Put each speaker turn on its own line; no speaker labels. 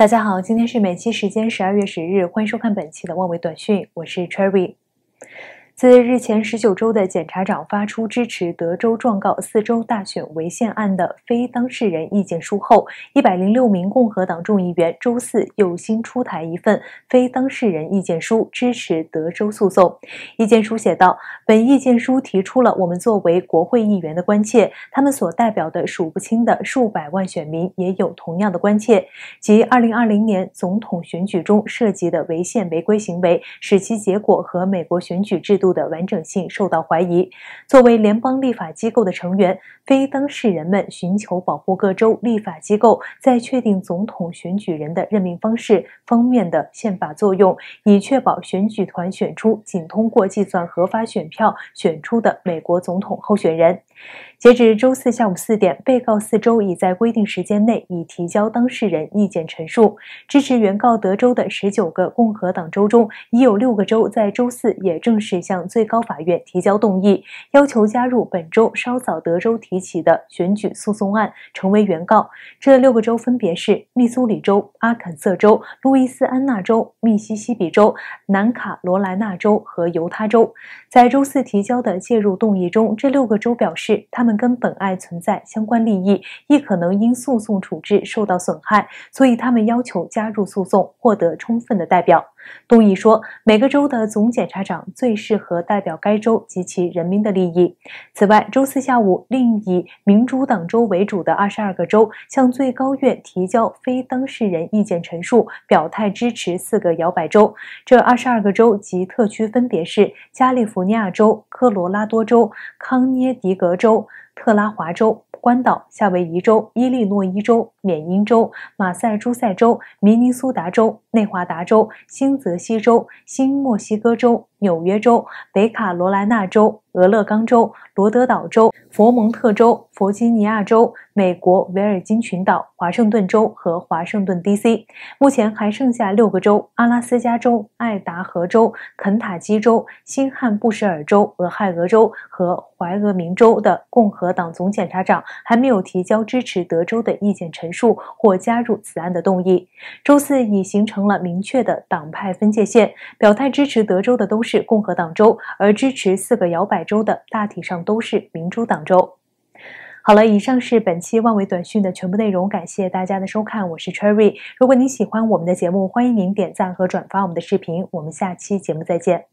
大家好，今天是美期时间十二月十日，欢迎收看本期的万维短讯，我是 Cherry。自日前十九州的检察长发出支持德州状告四州大选违宪案的非当事人意见书后，一百零六名共和党众议员周四又新出台一份非当事人意见书，支持德州诉讼。意见书写到：“本意见书提出了我们作为国会议员的关切，他们所代表的数不清的数百万选民也有同样的关切，即二零二零年总统选举中涉及的违宪违规行为，使其结果和美国选举制度。”的完整性受到怀疑。作为联邦立法机构的成员，非当事人们寻求保护各州立法机构在确定总统选举人的任命方式方面的宪法作用，以确保选举团选出仅通过计算合法选票选出的美国总统候选人。截至周四下午四点，被告四周已在规定时间内已提交当事人意见陈述。支持原告德州的十九个共和党州中，已有六个州在周四也正式向最高法院提交动议，要求加入本周稍早德州提起的选举诉讼案成为原告。这六个州分别是密苏里州、阿肯色州、路易斯安那州、密西西比州、南卡罗来纳州和犹他州。在周四提交的介入动议中，这六个州表示。他们跟本案存在相关利益，亦可能因诉讼处置受到损害，所以他们要求加入诉讼，获得充分的代表。东毅说，每个州的总检察长最适合代表该州及其人民的利益。此外，周四下午，另以民主党州为主的二十二个州向最高院提交非当事人意见陈述，表态支持四个摇摆州。这二十二个州及特区分别是加利福尼亚州、科罗拉多州、康涅狄格。州、特拉华州、关岛、夏威夷州、伊利诺伊州、缅因州、马赛诸塞州、明尼苏达州、内华达州、新泽西州、新墨西哥州、纽约州、北卡罗莱纳州、俄勒冈州。罗德岛州、佛蒙特州、弗吉尼亚州、美国维尔金群岛、华盛顿州和华盛顿 D.C. 目前还剩下六个州：阿拉斯加州、爱达荷州、肯塔基州、新罕布什尔州、俄亥俄州和怀俄明州的共和党总检察长还没有提交支持德州的意见陈述或加入此案的动议。周四已形成了明确的党派分界线，表态支持德州的都是共和党州，而支持四个摇摆州的，大体上。都是民主党州。好了，以上是本期万维短讯的全部内容，感谢大家的收看，我是 Cherry。如果您喜欢我们的节目，欢迎您点赞和转发我们的视频。我们下期节目再见。